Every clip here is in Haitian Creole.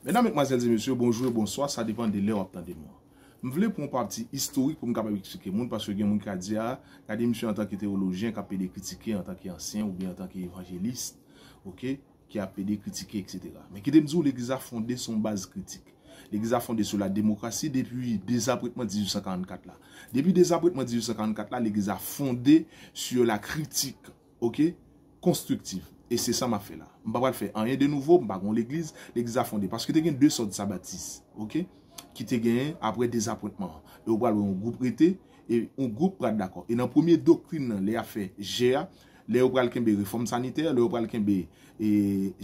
Mè nan mèk ma zèl zè mèsè, bonjou e bonsoa, sa depan de lèw ap tan de mò. Mè vle pou m party istorik pou m kapè wèk chike moun, paswè gen moun ki a diya, ah, ki a di msè an tan ki terologyen, ki a pèdè kritike an tan ki ansyen ou bi an tan ki evanjelist, ki a pèdè kritike, etc. Mè ki de mzou, lèk gèza fonde son baz kritik. Lèk gèza fonde sou la demokrasi depi dezapwitman 1844 la. Depi dezapwitman 1844 la, lèk gèza fonde sou la kritik, ok, konstruktif. E se sa ma fe la. Mpa pal fe, anye de nouvo, mpa kon l'Eglise, l'Eglise a fondé. Paske te gen 2 sort sabatis, ok? Ki te gen apre dezapotman. E ou pal we yon goup rete, e yon goup prad d'akor. E nan premier doktrin nan, le a fe G.A. Le ou pal kenbe reform saniter, le ou pal kenbe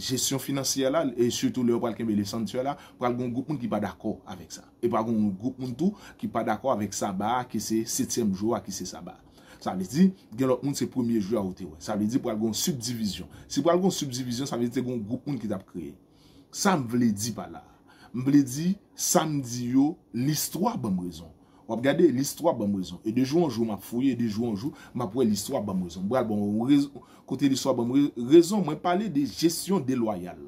gestyon finansiyal la, e surtout le ou pal kenbe lesantiyal la, pral kon goup moun ki pa d'akor avèk sa. E pral kon goup moun tou ki pa d'akor avèk sa ba, ki se 7èm jou a ki se sa ba. Sa me di gen lò oun se premier jou a ote wè. Sa me di pral gon subdivizyon. Si pral gon subdivizyon, sa me di gen lò oun ki tap kreye. Sa m vle di pala. M vle di, sa m di yo, l'histoire ban m rezon. Wap gade, l'histoire ban m rezon. E dejou anjou m ap foye, e dejou anjou m ap wè l'histoire ban m rezon. M bral bon, kote l'histoire ban m rezon, m wè pale de gestyon deloyal.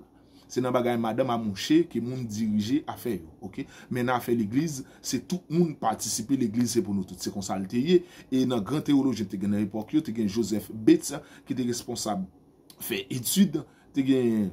Se nan bagay Madame Amonchet ki moun dirije afe yo, ok? Men nan afe l'iglise, se tout moun partisipe l'iglise se pou nou tout se konsalteye. E nan gran teolojen te gen nan epok yo, te gen Joseph Bates, ki te responsab fè etude, te gen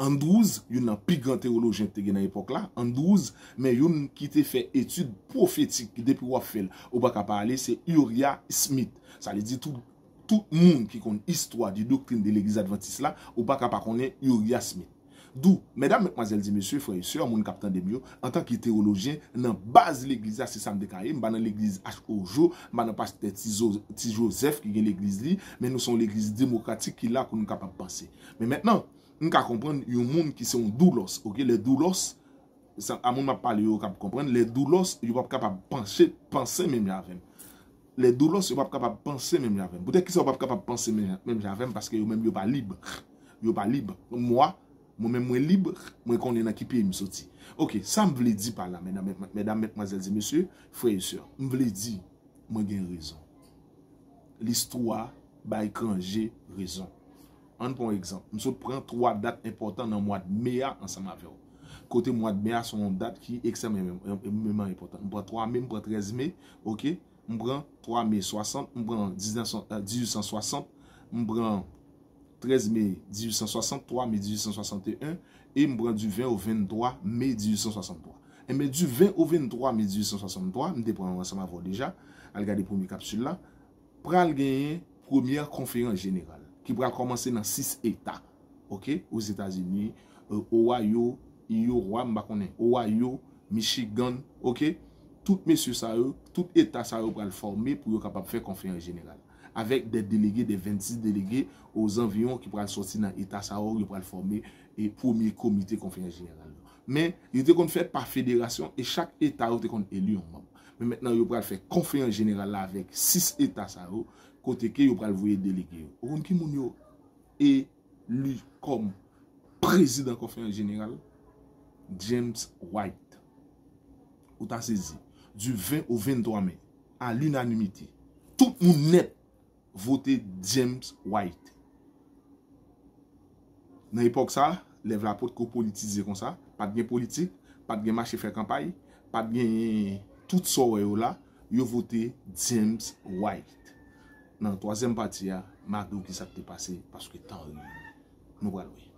Andouz, yon nan pi gran teolojen te gen nan epok la, Andouz, men yon ki te fè etude profetik depi Wafel, ou baka pale se Uriah Smith. Sa li di tout moun ki kon istwa di doktrin de l'iglise Adventiste la, ou baka pa konen Uriah Smith. Dou, mèdam mèk mazel di mèsyou, fèyè syou, amoun kap tan debyo, an tan ki teologyen, nan baz l'Eglise Asisam de Kayem, banan l'Eglise H.O. Jo, banan pas tè Tiz Joseph ki gen l'Eglise li, men nou son l'Eglise demokratik ki la kon nou kap ap panse. Men mètenan, nou ka kompren yon moun ki se yon doulos. Ok, le doulos, amoun map pale yon kap kompren, le doulos, yon wap kap ap panse, panse mèm ya vèm. Le doulos, yon wap kap ap panse mèm ya vèm. Boutè ki se wap kap ap panse mèm ya vèm, paske y Mwen mwen libre, mwen konnen akipi e misoti. Ok, sa mwen vle di pala, mwen dam metmazel di mesye, fweye sur, mwen vle di, mwen gen rezon. L'istwa bay kanje rezon. An pou mwen ekzamp, mwen sou prent 3 dat important nan mwen mea an sa ma veyo. Kote mwen mea son dat ki eksem mwen mwen important. Mwen prent 3 me, mwen prent 13 me, ok? Mwen prent 3 me 60, mwen prent 1860, mwen prent... 13 mai 1863, 1861, e mbra du 20 ou 23 mai 1863. E mbra du 20 ou 23 mai 1863, mde preman wansan ma vwa deja, al gade pomi kapsul la, pral genye, pomi konferen general, ki mbra komanse nan 6 eta, okey, ouz Etasini, Owayo, Iyo, Owayo, Michigan, okey, tout mesye sarou, tout etat sarou pral formé pou yo kapap fè konfinyon jeneral. Avèk de delegè, de 26 delegè, ou zanviyon ki pral soti nan etat sarou, yo pral formé e poumi komite konfinyon jeneral. Men, yo te kon fè pa federasyon, e chak etat yo te kon elu yon mòm. Men mètenan yo pral fè konfinyon jeneral la avèk 6 etat sarou, kote ke yo pral vouye delegè yo. O kon ki moun yo elu kom prezident konfinyon jeneral, James White. Ou ta sezi? Du 20 ou 23 men An l'unanimite Tout moun nepe vote James White Nan epok sa Lev la pot ko politize kon sa Pat gen politik, pat gen mache fe kampay Pat gen tout so we yo la Yo vote James White Nan toazem pati ya Madou ki sa te pase Paske tan Nou balwe